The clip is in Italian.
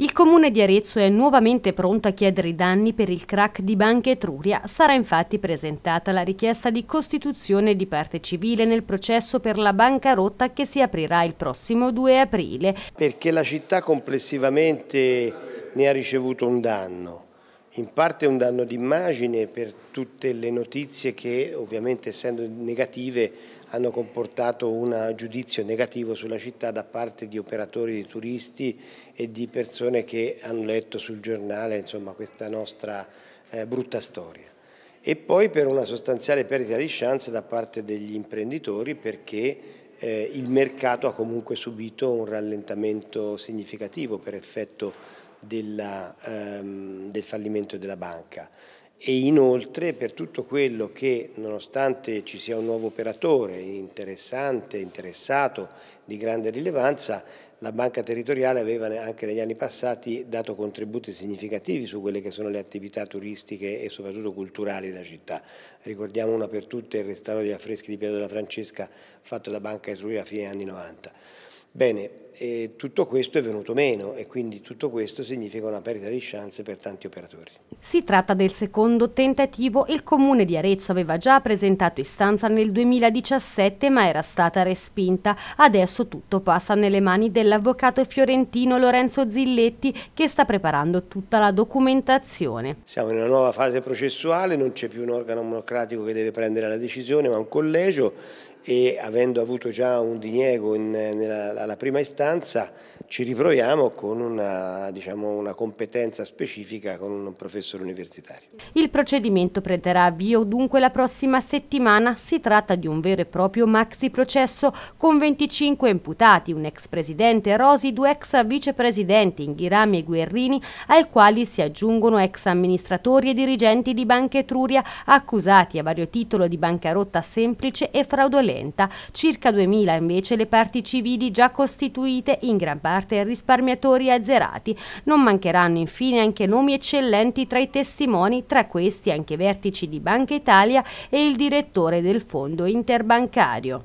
Il comune di Arezzo è nuovamente pronto a chiedere i danni per il crack di Banca Etruria. Sarà infatti presentata la richiesta di costituzione di parte civile nel processo per la bancarotta che si aprirà il prossimo 2 aprile. Perché la città complessivamente ne ha ricevuto un danno in parte un danno d'immagine per tutte le notizie che ovviamente essendo negative hanno comportato un giudizio negativo sulla città da parte di operatori, di turisti e di persone che hanno letto sul giornale insomma, questa nostra eh, brutta storia. E poi per una sostanziale perdita di chance da parte degli imprenditori perché eh, il mercato ha comunque subito un rallentamento significativo per effetto della, ehm, del fallimento della banca e inoltre per tutto quello che nonostante ci sia un nuovo operatore interessante, interessato, di grande rilevanza, la banca territoriale aveva anche negli anni passati dato contributi significativi su quelle che sono le attività turistiche e soprattutto culturali della città. Ricordiamo una per tutte il restauro degli affreschi di Piazza della Francesca fatto da Banca Etruria a fine anni 90. Bene, eh, tutto questo è venuto meno e quindi tutto questo significa una perdita di chance per tanti operatori. Si tratta del secondo tentativo, il comune di Arezzo aveva già presentato istanza nel 2017 ma era stata respinta. Adesso tutto passa nelle mani dell'avvocato fiorentino Lorenzo Zilletti che sta preparando tutta la documentazione. Siamo in una nuova fase processuale, non c'è più un organo monocratico che deve prendere la decisione ma un collegio e avendo avuto già un diniego in, nella, alla prima istanza ci riproviamo con una, diciamo, una, competenza specifica con un professore universitario. Il procedimento prenderà avvio dunque la prossima settimana. Si tratta di un vero e proprio maxi processo con 25 imputati, un ex presidente Rosi, due ex vicepresidenti Inghirami e Guerrini, ai quali si aggiungono ex amministratori e dirigenti di Banca Etruria accusati a vario titolo di bancarotta semplice e fraudolenta lenta, circa 2.000 invece le parti civili già costituite, in gran parte risparmiatori azzerati. Non mancheranno infine anche nomi eccellenti tra i testimoni, tra questi anche vertici di Banca Italia e il direttore del fondo interbancario.